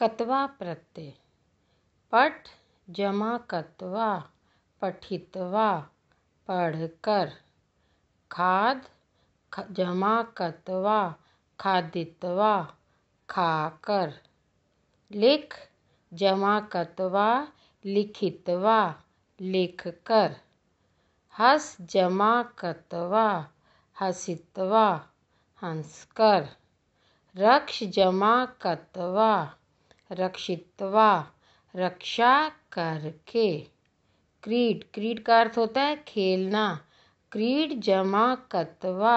कत्वा प्रत्यय पठ जमा कत्वा पठितवा पढ़कर खाद ख, जमा कत्वा खादितवा खाकर लिख जमा कत्वा लिखितवा लिखकर हस जमा कत्वा हसितवा हंसकर रक्ष जमा कत्वा रक्षित्वा रक्षा करके क्रीड क्रीड का अर्थ होता है खेलना क्रीड जमा कत्वा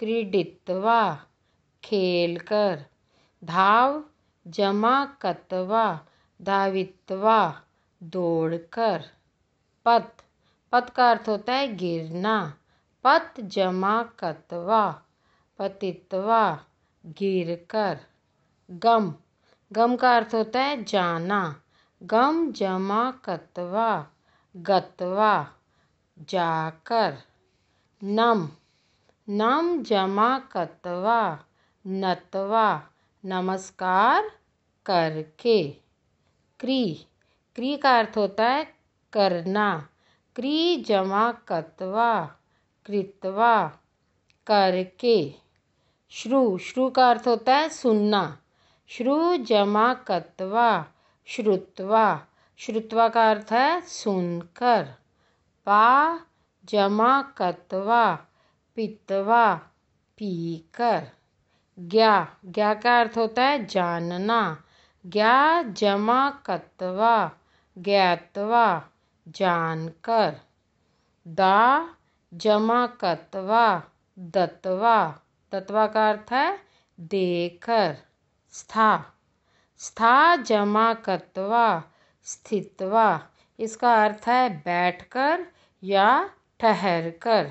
क्रीडित्वा खेलकर धाव जमा कत्वा धावित्वा दौड़कर पत पत का अर्थ होता है गिरना पत जमा कत्वा पतित्वा गिर कर गम गम का अर्थ होता है जाना गम जमा कतवा गतवा जाकर नम नम जमा कतवा नतवा नमस्कार करके क्री क्री का अर्थ होता है करना क्री जमा कतवा कृतवा करके श्रु श्रु का अर्थ होता है सुनना श्रुजमाकत्वा श्रुत्वा श्रुत्वा का अर्थ है सुनकर पा जमा कत्वा पितवा पीकर ज्ञा ज्ञा का अर्थ होता है जानना ज्ञा कत्वा ज्ञातवा जानकर दा कत्वा दत्वा तत्वा का अर्थ है देकर स्था स्था जमा करवा स्थितवा इसका अर्थ है बैठकर या ठहर कर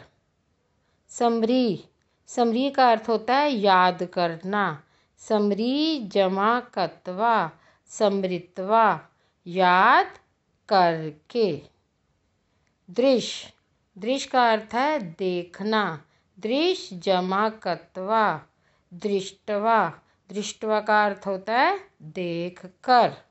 समरी समरी का अर्थ होता है याद करना समरी जमा कत्वा समृतवा याद करके दृश्य दृश्य का अर्थ है देखना दृश्य जमा कत्वा दृष्टवा दृष्टवा का अर्थ होता है देख कर